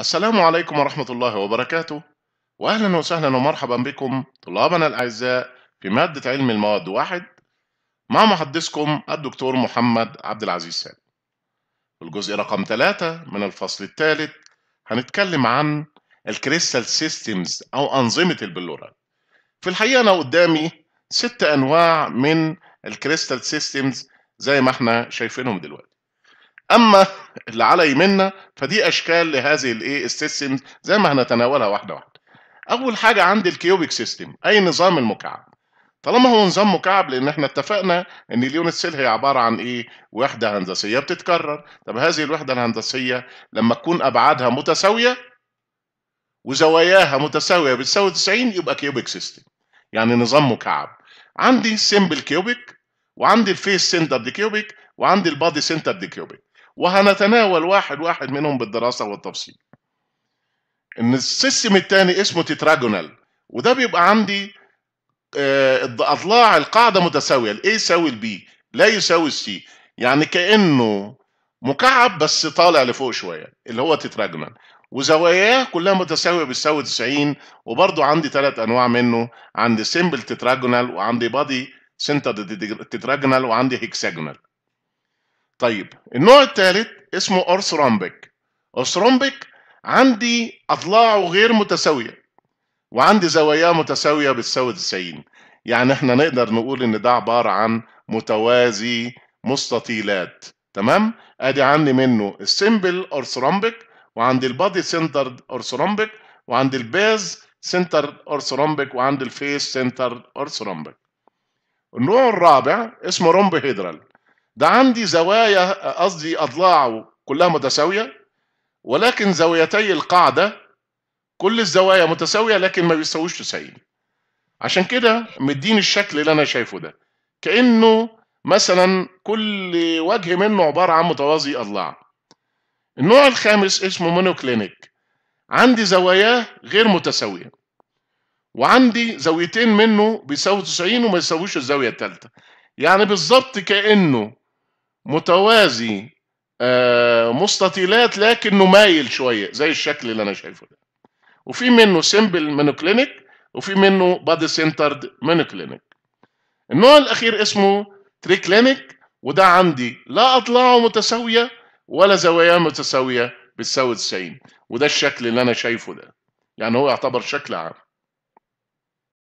السلام عليكم ورحمة الله وبركاته وأهلا وسهلا ومرحبا بكم طلابنا الأعزاء في مادة علم المواد واحد مع محدثكم الدكتور محمد عبد العزيز سالم في الجزء رقم ثلاثة من الفصل الثالث هنتكلم عن الكريستال سيستمز أو أنظمة البلورال في الحقيقة أنا قدامي ست أنواع من الكريستال سيستمز زي ما احنا شايفينهم دلوقتي اما اللي على يمنا فدي اشكال لهذه الايه السيستم زي ما هنتناولها واحده واحده اول حاجه عندي الكيوبيك سيستم اي نظام المكعب طالما هو نظام مكعب لان احنا اتفقنا ان اليونت سيل هي عباره عن ايه وحده هندسيه بتتكرر طب هذه الوحده الهندسيه لما تكون ابعادها متساويه وزواياها متساويه بتساوي 90 يبقى كيوبيك سيستم يعني نظام مكعب عندي سيمبل كيوبيك وعندي الفيس سنتر دي كيوبيك وعندي البادي سنتر دي كيوبيك وهنتناول واحد واحد منهم بالدراسة والتفصيل ان السيستم الثاني اسمه تتراجونال وده بيبقى عندي آه، اضلاع القاعده متساويه الاي يساوي البي لا يساوي السي يعني كانه مكعب بس طالع لفوق شويه اللي هو تتراجونال وزواياه كلها متساويه بتساوي 90 وبرده عندي ثلاث انواع منه عندي سيمبل تتراجونال وعندي بادي سنتر تتراجونال وعندي هيكساجونال طيب النوع الثالث اسمه أرثرومبيك أرثرومبيك عندي أضلاعه غير متساوية وعندي زواياه متساوية بتساوي 90 يعني احنا نقدر نقول ان ده عبارة عن متوازي مستطيلات تمام ادي عندي منه السمبل أرثرومبيك وعندي البادي سنتر أرثرومبيك وعندي البيز سنتر أرثرومبيك وعندي الفيس سنتر أرثرومبيك النوع الرابع اسمه رومب هيدرال ده عندي زوايا قصدي أضلاعه كلها متساوية ولكن زاويتي القاعدة كل الزوايا متساوية لكن ما بيساويش 90 عشان كده مديني الشكل اللي أنا شايفه ده كأنه مثلا كل وجه منه عبارة عن متوازي أضلاع النوع الخامس اسمه مونوكلينيك عندي زواياه غير متساوية وعندي زاويتين منه بيساووا 90 وما يساووش الزاوية الثالثة يعني بالظبط كأنه متوازي آه، مستطيلات لكنه مايل شويه زي الشكل اللي انا شايفه ده وفي منه سمبل مينوكلينيك وفي منه بادي سنترد مينوكلينيك النوع الاخير اسمه تريكلينيك وده عندي لا اضلاعه متساويه ولا زواياه متساويه بتساوي 90 وده الشكل اللي انا شايفه ده يعني هو يعتبر شكل عام